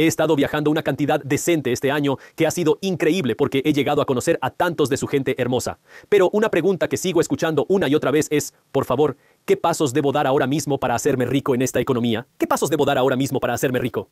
He estado viajando una cantidad decente este año que ha sido increíble porque he llegado a conocer a tantos de su gente hermosa. Pero una pregunta que sigo escuchando una y otra vez es, por favor, ¿qué pasos debo dar ahora mismo para hacerme rico en esta economía? ¿Qué pasos debo dar ahora mismo para hacerme rico?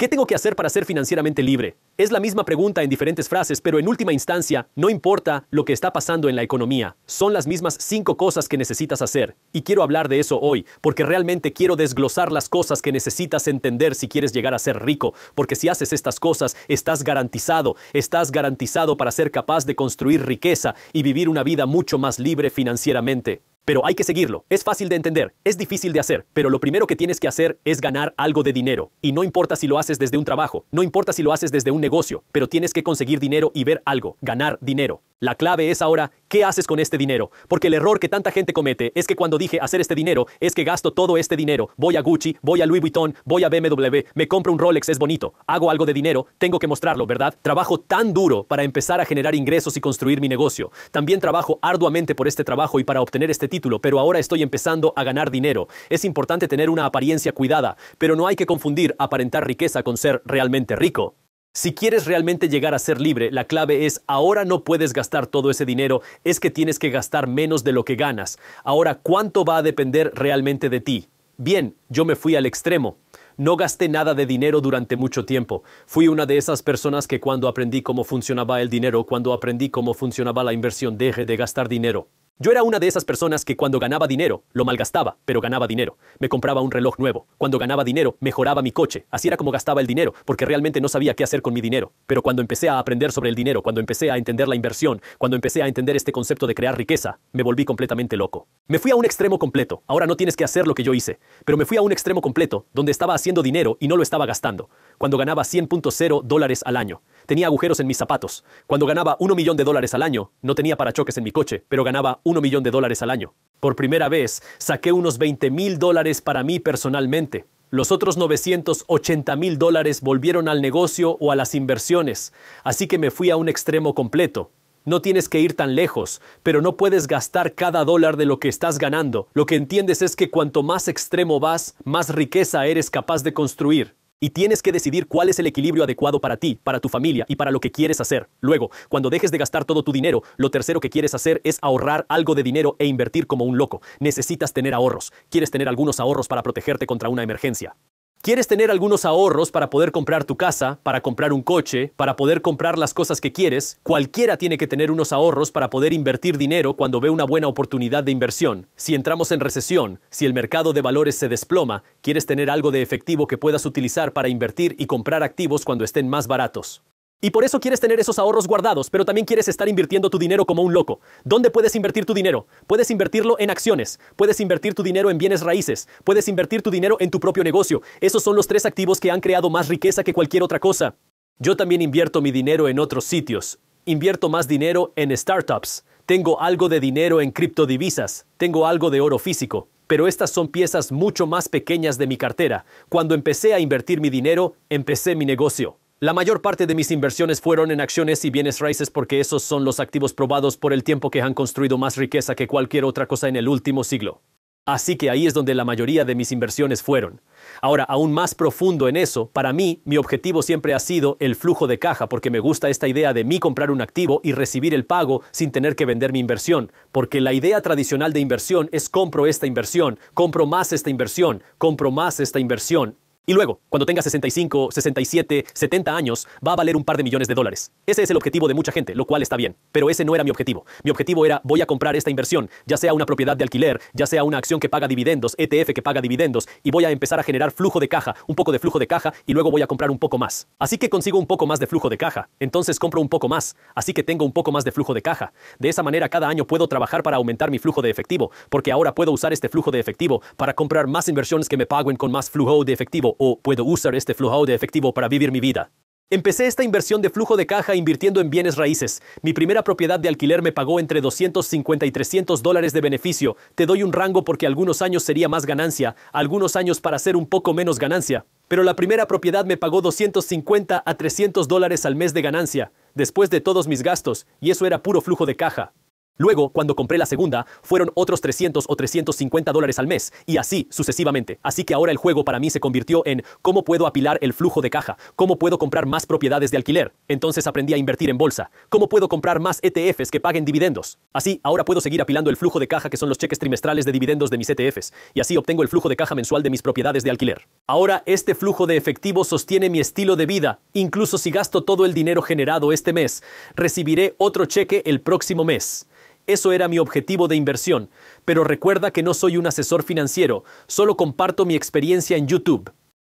¿Qué tengo que hacer para ser financieramente libre? Es la misma pregunta en diferentes frases, pero en última instancia, no importa lo que está pasando en la economía, son las mismas cinco cosas que necesitas hacer. Y quiero hablar de eso hoy, porque realmente quiero desglosar las cosas que necesitas entender si quieres llegar a ser rico, porque si haces estas cosas, estás garantizado, estás garantizado para ser capaz de construir riqueza y vivir una vida mucho más libre financieramente. Pero hay que seguirlo. Es fácil de entender, es difícil de hacer, pero lo primero que tienes que hacer es ganar algo de dinero. Y no importa si lo haces desde un trabajo, no importa si lo haces desde un negocio, pero tienes que conseguir dinero y ver algo, ganar dinero. La clave es ahora, ¿qué haces con este dinero? Porque el error que tanta gente comete es que cuando dije hacer este dinero, es que gasto todo este dinero. Voy a Gucci, voy a Louis Vuitton, voy a BMW, me compro un Rolex, es bonito. Hago algo de dinero, tengo que mostrarlo, ¿verdad? Trabajo tan duro para empezar a generar ingresos y construir mi negocio. También trabajo arduamente por este trabajo y para obtener este título, pero ahora estoy empezando a ganar dinero. Es importante tener una apariencia cuidada, pero no hay que confundir aparentar riqueza con ser realmente rico. Si quieres realmente llegar a ser libre, la clave es ahora no puedes gastar todo ese dinero, es que tienes que gastar menos de lo que ganas. Ahora, ¿cuánto va a depender realmente de ti? Bien, yo me fui al extremo. No gasté nada de dinero durante mucho tiempo. Fui una de esas personas que cuando aprendí cómo funcionaba el dinero, cuando aprendí cómo funcionaba la inversión, dejé de gastar dinero. Yo era una de esas personas que cuando ganaba dinero, lo malgastaba, pero ganaba dinero. Me compraba un reloj nuevo. Cuando ganaba dinero, mejoraba mi coche. Así era como gastaba el dinero, porque realmente no sabía qué hacer con mi dinero. Pero cuando empecé a aprender sobre el dinero, cuando empecé a entender la inversión, cuando empecé a entender este concepto de crear riqueza, me volví completamente loco. Me fui a un extremo completo. Ahora no tienes que hacer lo que yo hice, pero me fui a un extremo completo donde estaba haciendo dinero y no lo estaba gastando. Cuando ganaba 100.0 dólares al año, tenía agujeros en mis zapatos. Cuando ganaba 1 millón de dólares al año, no tenía parachoques en mi coche, pero ganaba 1 millón de dólares al año. Por primera vez, saqué unos 20 mil dólares para mí personalmente. Los otros 980 mil dólares volvieron al negocio o a las inversiones, así que me fui a un extremo completo. No tienes que ir tan lejos, pero no puedes gastar cada dólar de lo que estás ganando. Lo que entiendes es que cuanto más extremo vas, más riqueza eres capaz de construir. Y tienes que decidir cuál es el equilibrio adecuado para ti, para tu familia y para lo que quieres hacer. Luego, cuando dejes de gastar todo tu dinero, lo tercero que quieres hacer es ahorrar algo de dinero e invertir como un loco. Necesitas tener ahorros. Quieres tener algunos ahorros para protegerte contra una emergencia. ¿Quieres tener algunos ahorros para poder comprar tu casa, para comprar un coche, para poder comprar las cosas que quieres? Cualquiera tiene que tener unos ahorros para poder invertir dinero cuando ve una buena oportunidad de inversión. Si entramos en recesión, si el mercado de valores se desploma, quieres tener algo de efectivo que puedas utilizar para invertir y comprar activos cuando estén más baratos. Y por eso quieres tener esos ahorros guardados, pero también quieres estar invirtiendo tu dinero como un loco. ¿Dónde puedes invertir tu dinero? Puedes invertirlo en acciones, puedes invertir tu dinero en bienes raíces, puedes invertir tu dinero en tu propio negocio. Esos son los tres activos que han creado más riqueza que cualquier otra cosa. Yo también invierto mi dinero en otros sitios. Invierto más dinero en startups. Tengo algo de dinero en criptodivisas. Tengo algo de oro físico. Pero estas son piezas mucho más pequeñas de mi cartera. Cuando empecé a invertir mi dinero, empecé mi negocio. La mayor parte de mis inversiones fueron en acciones y bienes raíces porque esos son los activos probados por el tiempo que han construido más riqueza que cualquier otra cosa en el último siglo. Así que ahí es donde la mayoría de mis inversiones fueron. Ahora, aún más profundo en eso, para mí, mi objetivo siempre ha sido el flujo de caja, porque me gusta esta idea de mí comprar un activo y recibir el pago sin tener que vender mi inversión, porque la idea tradicional de inversión es compro esta inversión, compro más esta inversión, compro más esta inversión, y luego, cuando tenga 65, 67, 70 años, va a valer un par de millones de dólares. Ese es el objetivo de mucha gente, lo cual está bien. Pero ese no era mi objetivo. Mi objetivo era, voy a comprar esta inversión, ya sea una propiedad de alquiler, ya sea una acción que paga dividendos, ETF que paga dividendos, y voy a empezar a generar flujo de caja, un poco de flujo de caja, y luego voy a comprar un poco más. Así que consigo un poco más de flujo de caja. Entonces compro un poco más, así que tengo un poco más de flujo de caja. De esa manera cada año puedo trabajar para aumentar mi flujo de efectivo, porque ahora puedo usar este flujo de efectivo para comprar más inversiones que me paguen con más flujo de efectivo o puedo usar este flujo de efectivo para vivir mi vida. Empecé esta inversión de flujo de caja invirtiendo en bienes raíces. Mi primera propiedad de alquiler me pagó entre 250 y 300 dólares de beneficio. Te doy un rango porque algunos años sería más ganancia, algunos años para ser un poco menos ganancia. Pero la primera propiedad me pagó 250 a 300 dólares al mes de ganancia, después de todos mis gastos, y eso era puro flujo de caja. Luego, cuando compré la segunda, fueron otros 300 o 350 dólares al mes, y así sucesivamente. Así que ahora el juego para mí se convirtió en cómo puedo apilar el flujo de caja, cómo puedo comprar más propiedades de alquiler. Entonces aprendí a invertir en bolsa, cómo puedo comprar más ETFs que paguen dividendos. Así, ahora puedo seguir apilando el flujo de caja que son los cheques trimestrales de dividendos de mis ETFs, y así obtengo el flujo de caja mensual de mis propiedades de alquiler. Ahora, este flujo de efectivo sostiene mi estilo de vida, incluso si gasto todo el dinero generado este mes, recibiré otro cheque el próximo mes. Eso era mi objetivo de inversión. Pero recuerda que no soy un asesor financiero, solo comparto mi experiencia en YouTube.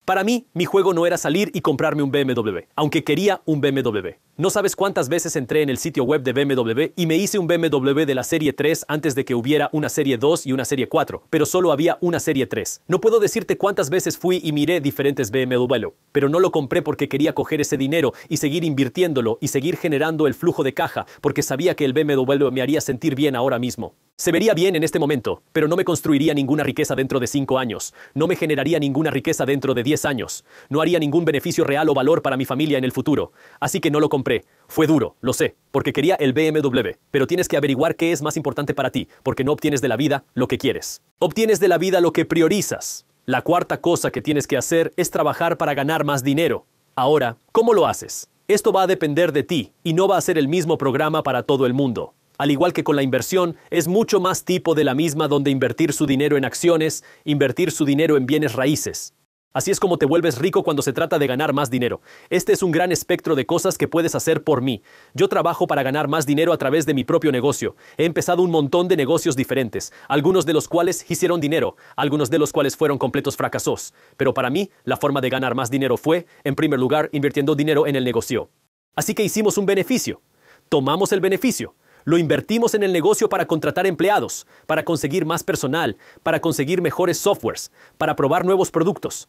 Para mí, mi juego no era salir y comprarme un BMW, aunque quería un BMW. No sabes cuántas veces entré en el sitio web de BMW y me hice un BMW de la serie 3 antes de que hubiera una serie 2 y una serie 4, pero solo había una serie 3. No puedo decirte cuántas veces fui y miré diferentes BMW, pero no lo compré porque quería coger ese dinero y seguir invirtiéndolo y seguir generando el flujo de caja, porque sabía que el BMW me haría sentir bien ahora mismo. Se vería bien en este momento, pero no me construiría ninguna riqueza dentro de 5 años, no me generaría ninguna riqueza dentro de 10 años, no haría ningún beneficio real o valor para mi familia en el futuro, así que no lo compré fue duro, lo sé, porque quería el BMW, pero tienes que averiguar qué es más importante para ti, porque no obtienes de la vida lo que quieres. Obtienes de la vida lo que priorizas. La cuarta cosa que tienes que hacer es trabajar para ganar más dinero. Ahora, ¿cómo lo haces? Esto va a depender de ti y no va a ser el mismo programa para todo el mundo. Al igual que con la inversión, es mucho más tipo de la misma donde invertir su dinero en acciones, invertir su dinero en bienes raíces. Así es como te vuelves rico cuando se trata de ganar más dinero. Este es un gran espectro de cosas que puedes hacer por mí. Yo trabajo para ganar más dinero a través de mi propio negocio. He empezado un montón de negocios diferentes, algunos de los cuales hicieron dinero, algunos de los cuales fueron completos fracasos. Pero para mí, la forma de ganar más dinero fue, en primer lugar, invirtiendo dinero en el negocio. Así que hicimos un beneficio. Tomamos el beneficio. Lo invertimos en el negocio para contratar empleados, para conseguir más personal, para conseguir mejores softwares, para probar nuevos productos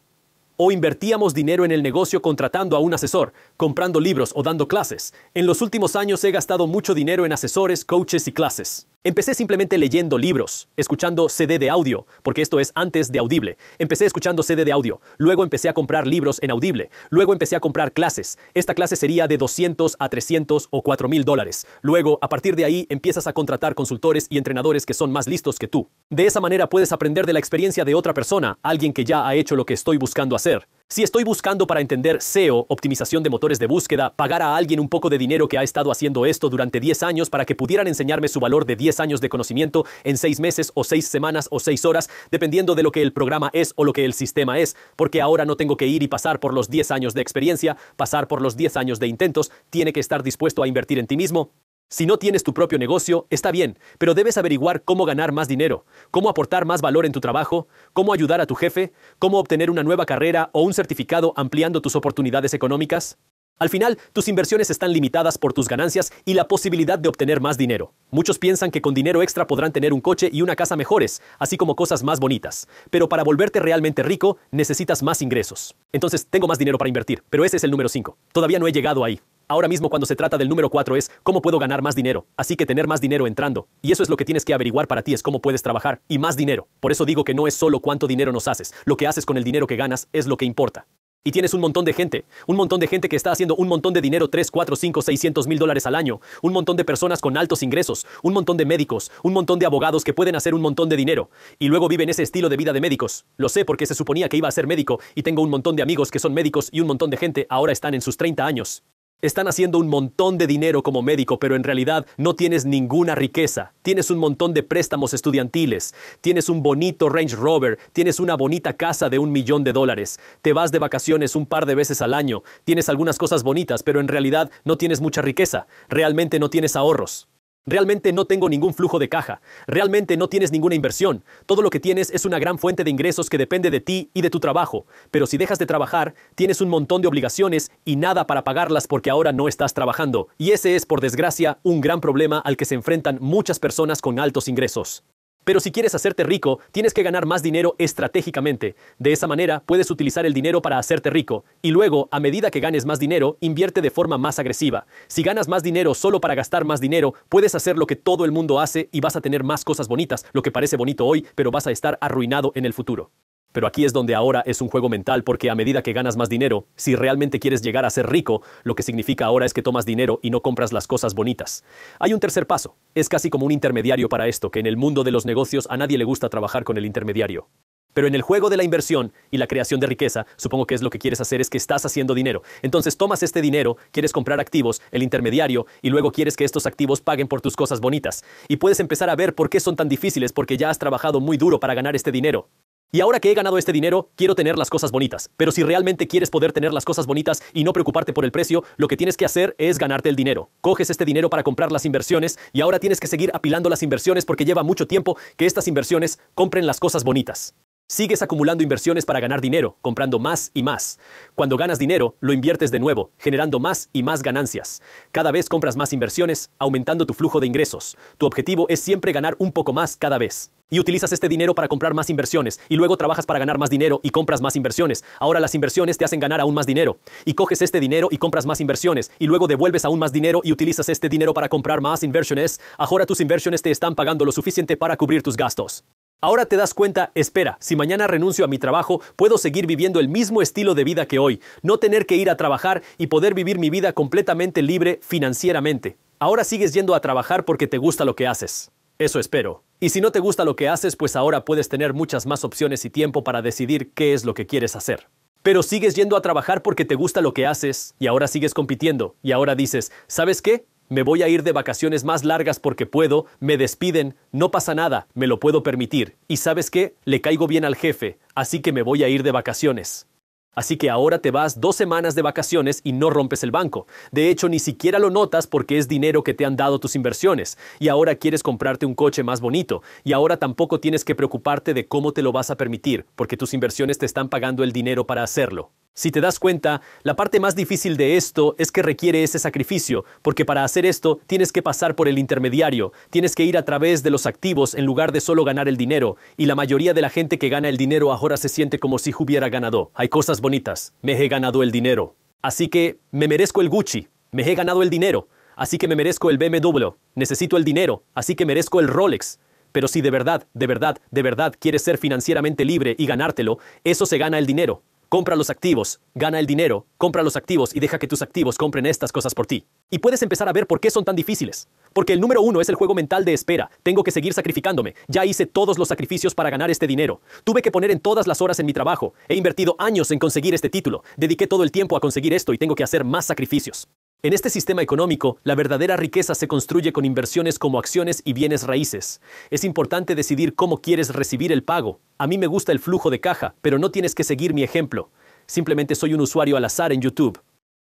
o invertíamos dinero en el negocio contratando a un asesor, comprando libros o dando clases. En los últimos años he gastado mucho dinero en asesores, coaches y clases. Empecé simplemente leyendo libros, escuchando CD de audio, porque esto es antes de Audible. Empecé escuchando CD de audio, luego empecé a comprar libros en Audible, luego empecé a comprar clases. Esta clase sería de 200 a 300 o 4 mil dólares. Luego, a partir de ahí, empiezas a contratar consultores y entrenadores que son más listos que tú. De esa manera puedes aprender de la experiencia de otra persona, alguien que ya ha hecho lo que estoy buscando hacer. Si estoy buscando para entender SEO, optimización de motores de búsqueda, pagar a alguien un poco de dinero que ha estado haciendo esto durante 10 años para que pudieran enseñarme su valor de 10 años de conocimiento en 6 meses o 6 semanas o 6 horas, dependiendo de lo que el programa es o lo que el sistema es, porque ahora no tengo que ir y pasar por los 10 años de experiencia, pasar por los 10 años de intentos, tiene que estar dispuesto a invertir en ti mismo, si no tienes tu propio negocio, está bien, pero debes averiguar cómo ganar más dinero, cómo aportar más valor en tu trabajo, cómo ayudar a tu jefe, cómo obtener una nueva carrera o un certificado ampliando tus oportunidades económicas. Al final, tus inversiones están limitadas por tus ganancias y la posibilidad de obtener más dinero. Muchos piensan que con dinero extra podrán tener un coche y una casa mejores, así como cosas más bonitas. Pero para volverte realmente rico, necesitas más ingresos. Entonces, tengo más dinero para invertir, pero ese es el número 5. Todavía no he llegado ahí. Ahora mismo cuando se trata del número 4 es, ¿cómo puedo ganar más dinero? Así que tener más dinero entrando. Y eso es lo que tienes que averiguar para ti es cómo puedes trabajar. Y más dinero. Por eso digo que no es solo cuánto dinero nos haces. Lo que haces con el dinero que ganas es lo que importa. Y tienes un montón de gente, un montón de gente que está haciendo un montón de dinero, 3, 4, 5, 600 mil dólares al año, un montón de personas con altos ingresos, un montón de médicos, un montón de abogados que pueden hacer un montón de dinero, y luego viven ese estilo de vida de médicos. Lo sé porque se suponía que iba a ser médico, y tengo un montón de amigos que son médicos y un montón de gente ahora están en sus 30 años, están haciendo un montón de dinero como médico, pero en realidad no tienes ninguna riqueza. Tienes un montón de préstamos estudiantiles, tienes un bonito Range Rover, tienes una bonita casa de un millón de dólares, te vas de vacaciones un par de veces al año, tienes algunas cosas bonitas, pero en realidad no tienes mucha riqueza, realmente no tienes ahorros. Realmente no tengo ningún flujo de caja, realmente no tienes ninguna inversión, todo lo que tienes es una gran fuente de ingresos que depende de ti y de tu trabajo, pero si dejas de trabajar, tienes un montón de obligaciones y nada para pagarlas porque ahora no estás trabajando, y ese es, por desgracia, un gran problema al que se enfrentan muchas personas con altos ingresos. Pero si quieres hacerte rico, tienes que ganar más dinero estratégicamente. De esa manera, puedes utilizar el dinero para hacerte rico. Y luego, a medida que ganes más dinero, invierte de forma más agresiva. Si ganas más dinero solo para gastar más dinero, puedes hacer lo que todo el mundo hace y vas a tener más cosas bonitas, lo que parece bonito hoy, pero vas a estar arruinado en el futuro. Pero aquí es donde ahora es un juego mental porque a medida que ganas más dinero, si realmente quieres llegar a ser rico, lo que significa ahora es que tomas dinero y no compras las cosas bonitas. Hay un tercer paso. Es casi como un intermediario para esto, que en el mundo de los negocios a nadie le gusta trabajar con el intermediario. Pero en el juego de la inversión y la creación de riqueza, supongo que es lo que quieres hacer es que estás haciendo dinero. Entonces tomas este dinero, quieres comprar activos, el intermediario, y luego quieres que estos activos paguen por tus cosas bonitas. Y puedes empezar a ver por qué son tan difíciles porque ya has trabajado muy duro para ganar este dinero. Y ahora que he ganado este dinero, quiero tener las cosas bonitas. Pero si realmente quieres poder tener las cosas bonitas y no preocuparte por el precio, lo que tienes que hacer es ganarte el dinero. Coges este dinero para comprar las inversiones y ahora tienes que seguir apilando las inversiones porque lleva mucho tiempo que estas inversiones compren las cosas bonitas. Sigues acumulando inversiones para ganar dinero, comprando más y más. Cuando ganas dinero, lo inviertes de nuevo, generando más y más ganancias. Cada vez compras más inversiones, aumentando tu flujo de ingresos. Tu objetivo es siempre ganar un poco más cada vez. Y utilizas este dinero para comprar más inversiones, y luego trabajas para ganar más dinero y compras más inversiones. Ahora las inversiones te hacen ganar aún más dinero. Y coges este dinero y compras más inversiones, y luego devuelves aún más dinero y utilizas este dinero para comprar más inversiones. Ahora tus inversiones te están pagando lo suficiente para cubrir tus gastos. Ahora te das cuenta, espera, si mañana renuncio a mi trabajo, puedo seguir viviendo el mismo estilo de vida que hoy, no tener que ir a trabajar y poder vivir mi vida completamente libre financieramente. Ahora sigues yendo a trabajar porque te gusta lo que haces. Eso espero. Y si no te gusta lo que haces, pues ahora puedes tener muchas más opciones y tiempo para decidir qué es lo que quieres hacer. Pero sigues yendo a trabajar porque te gusta lo que haces y ahora sigues compitiendo y ahora dices, ¿sabes qué? Me voy a ir de vacaciones más largas porque puedo, me despiden, no pasa nada, me lo puedo permitir. Y sabes qué, le caigo bien al jefe, así que me voy a ir de vacaciones. Así que ahora te vas dos semanas de vacaciones y no rompes el banco. De hecho, ni siquiera lo notas porque es dinero que te han dado tus inversiones. Y ahora quieres comprarte un coche más bonito. Y ahora tampoco tienes que preocuparte de cómo te lo vas a permitir, porque tus inversiones te están pagando el dinero para hacerlo. Si te das cuenta, la parte más difícil de esto es que requiere ese sacrificio, porque para hacer esto tienes que pasar por el intermediario, tienes que ir a través de los activos en lugar de solo ganar el dinero, y la mayoría de la gente que gana el dinero ahora se siente como si hubiera ganado. Hay cosas bonitas, me he ganado el dinero. Así que me merezco el Gucci, me he ganado el dinero, así que me merezco el BMW, necesito el dinero, así que merezco el Rolex. Pero si de verdad, de verdad, de verdad quieres ser financieramente libre y ganártelo, eso se gana el dinero. Compra los activos, gana el dinero, compra los activos y deja que tus activos compren estas cosas por ti. Y puedes empezar a ver por qué son tan difíciles. Porque el número uno es el juego mental de espera. Tengo que seguir sacrificándome. Ya hice todos los sacrificios para ganar este dinero. Tuve que poner en todas las horas en mi trabajo. He invertido años en conseguir este título. Dediqué todo el tiempo a conseguir esto y tengo que hacer más sacrificios. En este sistema económico, la verdadera riqueza se construye con inversiones como acciones y bienes raíces. Es importante decidir cómo quieres recibir el pago, a mí me gusta el flujo de caja, pero no tienes que seguir mi ejemplo. Simplemente soy un usuario al azar en YouTube.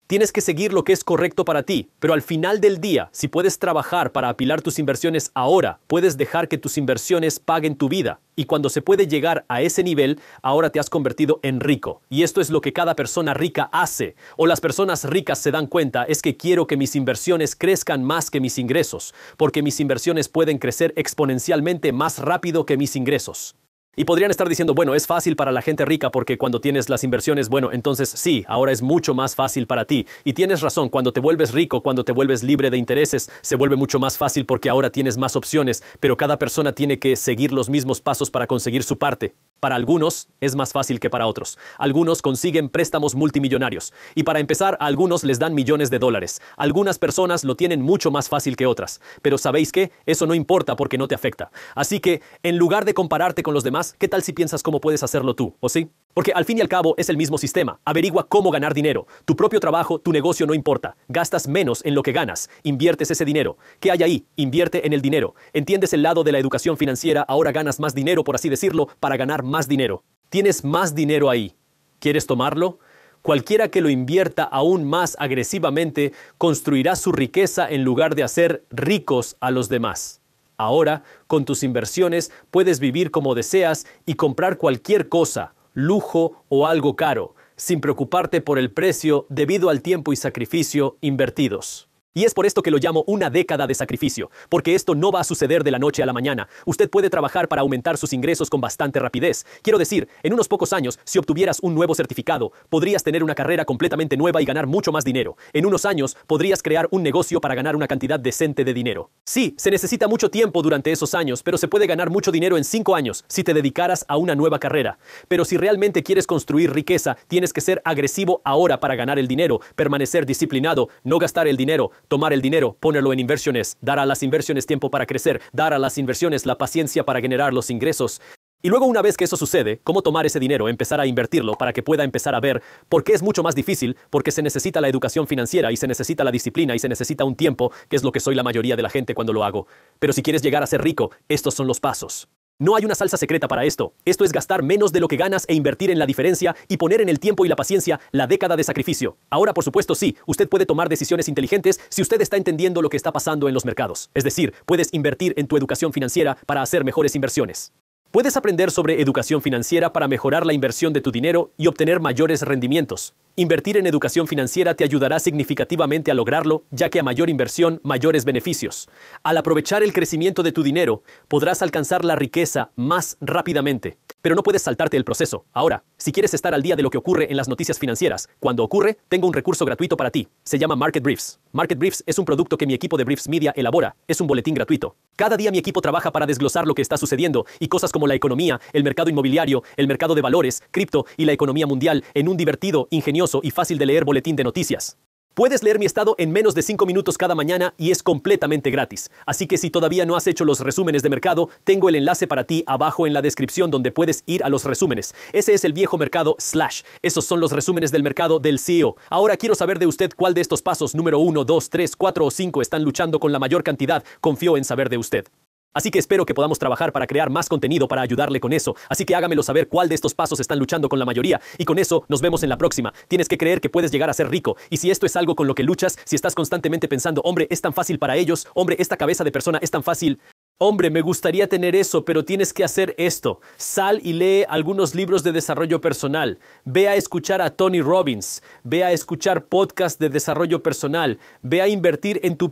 Tienes que seguir lo que es correcto para ti, pero al final del día, si puedes trabajar para apilar tus inversiones ahora, puedes dejar que tus inversiones paguen tu vida. Y cuando se puede llegar a ese nivel, ahora te has convertido en rico. Y esto es lo que cada persona rica hace, o las personas ricas se dan cuenta, es que quiero que mis inversiones crezcan más que mis ingresos, porque mis inversiones pueden crecer exponencialmente más rápido que mis ingresos. Y podrían estar diciendo, bueno, es fácil para la gente rica porque cuando tienes las inversiones, bueno, entonces sí, ahora es mucho más fácil para ti. Y tienes razón, cuando te vuelves rico, cuando te vuelves libre de intereses, se vuelve mucho más fácil porque ahora tienes más opciones, pero cada persona tiene que seguir los mismos pasos para conseguir su parte. Para algunos es más fácil que para otros. Algunos consiguen préstamos multimillonarios. Y para empezar, a algunos les dan millones de dólares. Algunas personas lo tienen mucho más fácil que otras. Pero ¿sabéis qué? Eso no importa porque no te afecta. Así que, en lugar de compararte con los demás, ¿qué tal si piensas cómo puedes hacerlo tú? ¿O sí? Porque al fin y al cabo es el mismo sistema. Averigua cómo ganar dinero. Tu propio trabajo, tu negocio no importa. Gastas menos en lo que ganas. Inviertes ese dinero. ¿Qué hay ahí? Invierte en el dinero. Entiendes el lado de la educación financiera. Ahora ganas más dinero, por así decirlo, para ganar más dinero. Tienes más dinero ahí. ¿Quieres tomarlo? Cualquiera que lo invierta aún más agresivamente construirá su riqueza en lugar de hacer ricos a los demás. Ahora, con tus inversiones, puedes vivir como deseas y comprar cualquier cosa, lujo o algo caro, sin preocuparte por el precio debido al tiempo y sacrificio invertidos. Y es por esto que lo llamo una década de sacrificio, porque esto no va a suceder de la noche a la mañana. Usted puede trabajar para aumentar sus ingresos con bastante rapidez. Quiero decir, en unos pocos años, si obtuvieras un nuevo certificado, podrías tener una carrera completamente nueva y ganar mucho más dinero. En unos años, podrías crear un negocio para ganar una cantidad decente de dinero. Sí, se necesita mucho tiempo durante esos años, pero se puede ganar mucho dinero en cinco años si te dedicaras a una nueva carrera. Pero si realmente quieres construir riqueza, tienes que ser agresivo ahora para ganar el dinero, permanecer disciplinado, no gastar el dinero, tomar el dinero, ponerlo en inversiones, dar a las inversiones tiempo para crecer, dar a las inversiones la paciencia para generar los ingresos. Y luego una vez que eso sucede, cómo tomar ese dinero, empezar a invertirlo para que pueda empezar a ver, porque es mucho más difícil, porque se necesita la educación financiera y se necesita la disciplina y se necesita un tiempo, que es lo que soy la mayoría de la gente cuando lo hago. Pero si quieres llegar a ser rico, estos son los pasos. No hay una salsa secreta para esto. Esto es gastar menos de lo que ganas e invertir en la diferencia y poner en el tiempo y la paciencia la década de sacrificio. Ahora, por supuesto, sí, usted puede tomar decisiones inteligentes si usted está entendiendo lo que está pasando en los mercados. Es decir, puedes invertir en tu educación financiera para hacer mejores inversiones. Puedes aprender sobre educación financiera para mejorar la inversión de tu dinero y obtener mayores rendimientos. Invertir en educación financiera te ayudará significativamente a lograrlo, ya que a mayor inversión, mayores beneficios. Al aprovechar el crecimiento de tu dinero, podrás alcanzar la riqueza más rápidamente. Pero no puedes saltarte el proceso. Ahora, si quieres estar al día de lo que ocurre en las noticias financieras, cuando ocurre, tengo un recurso gratuito para ti. Se llama Market Briefs. Market Briefs es un producto que mi equipo de Briefs Media elabora, es un boletín gratuito. Cada día mi equipo trabaja para desglosar lo que está sucediendo y cosas como la economía, el mercado inmobiliario, el mercado de valores, cripto y la economía mundial en un divertido, ingenioso y fácil de leer boletín de noticias. Puedes leer mi estado en menos de 5 minutos cada mañana y es completamente gratis. Así que si todavía no has hecho los resúmenes de mercado, tengo el enlace para ti abajo en la descripción donde puedes ir a los resúmenes. Ese es el viejo mercado slash. Esos son los resúmenes del mercado del CEO. Ahora quiero saber de usted cuál de estos pasos número 1, 2, 3, 4 o 5 están luchando con la mayor cantidad. Confío en saber de usted. Así que espero que podamos trabajar para crear más contenido para ayudarle con eso. Así que hágamelo saber cuál de estos pasos están luchando con la mayoría. Y con eso nos vemos en la próxima. Tienes que creer que puedes llegar a ser rico. Y si esto es algo con lo que luchas, si estás constantemente pensando, hombre, es tan fácil para ellos, hombre, esta cabeza de persona es tan fácil. Hombre, me gustaría tener eso, pero tienes que hacer esto. Sal y lee algunos libros de desarrollo personal. Ve a escuchar a Tony Robbins. Ve a escuchar podcasts de desarrollo personal. Ve a invertir en tu